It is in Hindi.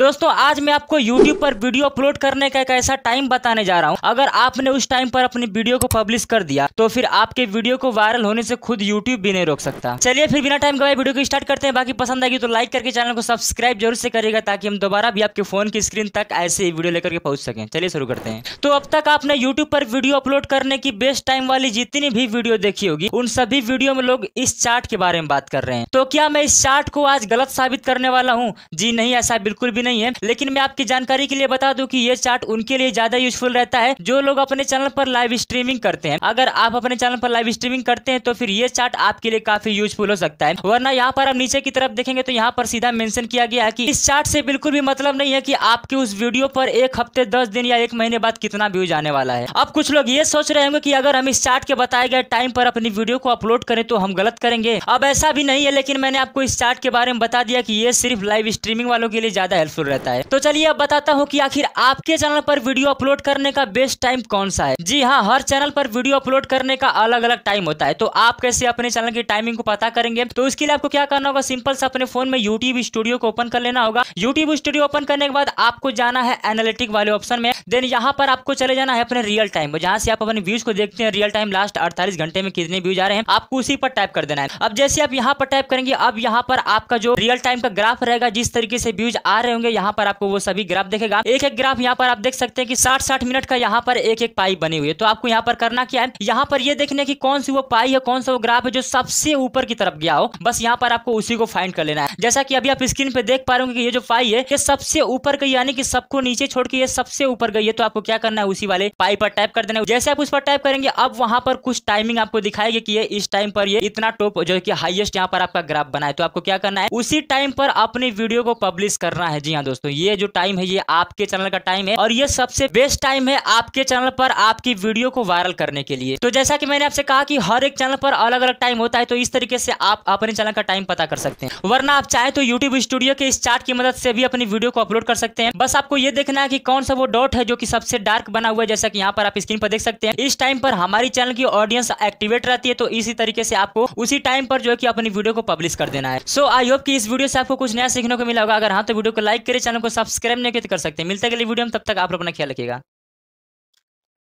दोस्तों आज मैं आपको YouTube पर वीडियो अपलोड करने का एक ऐसा टाइम बताने जा रहा हूँ अगर आपने उस टाइम पर अपनी वीडियो को पब्लिश कर दिया तो फिर आपके वीडियो को वायरल होने से खुद YouTube भी नहीं रोक सकता चलिए फिर बिना टाइम गवाए वीडियो को स्टार्ट करते हैं बाकी पसंद आएगी तो लाइक करके चैनल को सब्सक्राइब जरूर से करेगा ताकि हम दोबारा भी आपके फोन की स्क्रीन तक ऐसे ही वीडियो लेकर के पहुंच सके चलिए शुरू करते हैं तो अब तक आपने यूट्यूब पर वीडियो अपलोड करने की बेस्ट टाइम वाली जितनी भी वीडियो देखी होगी उन सभी वीडियो में लोग इस चार्ट के बारे में बात कर रहे हैं तो क्या मैं इस चार्ट को आज गलत साबित करने वाला हूँ जी नहीं ऐसा बिल्कुल भी नहीं है लेकिन मैं आपकी जानकारी के लिए बता दूं कि ये चार्ट उनके लिए ज्यादा यूजफुल रहता है जो लोग अपने चैनल पर लाइव स्ट्रीमिंग करते हैं अगर आप अपने चैनल पर लाइव स्ट्रीमिंग करते हैं तो फिर ये चार्ट आपके लिए काफी यूजफुल हो सकता है वरना यहाँ पर आप नीचे की तरफ देखेंगे तो यहाँ पर सीधा मेंशन किया गया है कि इस चार्ट से बिल्कुल भी मतलब नहीं है कि आपके उस वीडियो पर एक हफ्ते दस दिन या एक महीने बाद कितना व्यूज आने वाला है अब कुछ लोग ये सोच रहे होंगे की अगर हम इस चार्ट के बताए गए टाइम पर अपनी वीडियो को अपलोड करें तो हम गलत करेंगे अब ऐसा भी नहीं है लेकिन मैंने आपको इस चार्ट के बारे में बता दिया कि ये सिर्फ लाइव स्ट्रीमिंग वालों के लिए ज्यादा हेल्प हेल्पफुल रहता है तो चलिए अब बताता हूँ की आखिर आपके चैनल पर वीडियो अपलोड करने का बेस्ट टाइम कौन सा है जी हाँ हर चैनल पर वीडियो अपलोड करने का अलग अलग टाइम होता है तो आप कैसे अपने चैनल की टाइमिंग को पता करेंगे तो उसके लिए आपको क्या करना होगा सिंपल से अपने फोन में यूट्यूब स्टूडियो को ओपन कर लेना होगा यूट्यूब स्टूडियो ओपन करने के बाद आपको जाना है एनालिटिक वाले ऑप्शन में देन यहाँ पर आपको चले जाना है अपने रियल टाइम जहाँ से आप अपने व्यूज को देखते हैं रियल टाइम लास्ट अड़तालीस घंटे में कितने व्यूज आ रहे हैं आपको उसी पर टाइप कर देना है अब जैसे आप यहाँ पर टाइप करेंगे अब यहाँ पर आपका जो रियल टाइम का ग्राफ रहेगा जिस तरीके से व्यूज आ रहे होंगे होंगे यहाँ पर आपको वो सभी ग्राफ देखेगा एक एक ग्राफ यहाँ पर आप देख सकते हैं कि साठ साठ मिनट का यहाँ पर एक एक पाई बनी हुई है तो आपको यहाँ पर करना क्या है यहाँ पर ये देखने की कौन सी वो पाई है कौन सा वो ग्राफ है जो सबसे ऊपर की तरफ गया हो बस यहाँ पर आपको उसी को फाइंड कर लेना है जैसा की अभी आप स्क्रीन पे देख पा रहे होंगे ये जो पाई है ये सबसे ऊपर गई यानी कि सबको नीचे छोड़ के ये सबसे ऊपर गई है तो आपको क्या करना है उसी वाले पाई पर टाइप कर देना है जैसे आप उस पर टाइप करेंगे अब वहां पर कुछ टाइमिंग आपको दिखाएगी की इस टाइम पर ये इतना टॉप जो की हाइएस्ट यहाँ पर आपका ग्राफ बनाए तो आपको क्या करना है उसी टाइम पर अपनी वीडियो को पब्लिश करना है जी जी हाँ दोस्तों ये जो टाइम है ये आपके चैनल का टाइम है और ये सबसे बेस्ट टाइम है आपके चैनल पर आपकी वीडियो को वायरल करने के लिए तो जैसा कि मैंने आपसे कहा कि हर एक चैनल पर अलग अलग टाइम होता है तो इस तरीके से आप अपने चैनल का टाइम पता कर सकते हैं वरना आप चाहे तो यूट्यूब स्टूडियो के इस चार्ट की मदद से भी अपनी वीडियो को अपलोड कर सकते हैं बस आपको ये देखना है की कौन सा वो डॉट है जो की सबसे डार्क बना हुआ है जैसा कि यहाँ पर आप स्क्रीन पर देख सकते हैं इस टाइम पर हमारी चैनल की ऑडियंस एक्टिवेट रहती है तो इसी तरीके से आपको उसी टाइम पर जो है की अपनी वीडियो को पब्लिश कर देना है सो आई होप की इस वीडियो से आपको कुछ नया सीखने को मिला होगा अगर हाँ तो वीडियो को लाइक करिए चैनल को सब्सक्राइब नहीं तो कर सकते मिलते अगले वीडियो में तब तक आप लोग अपना ख्याल रखिएगा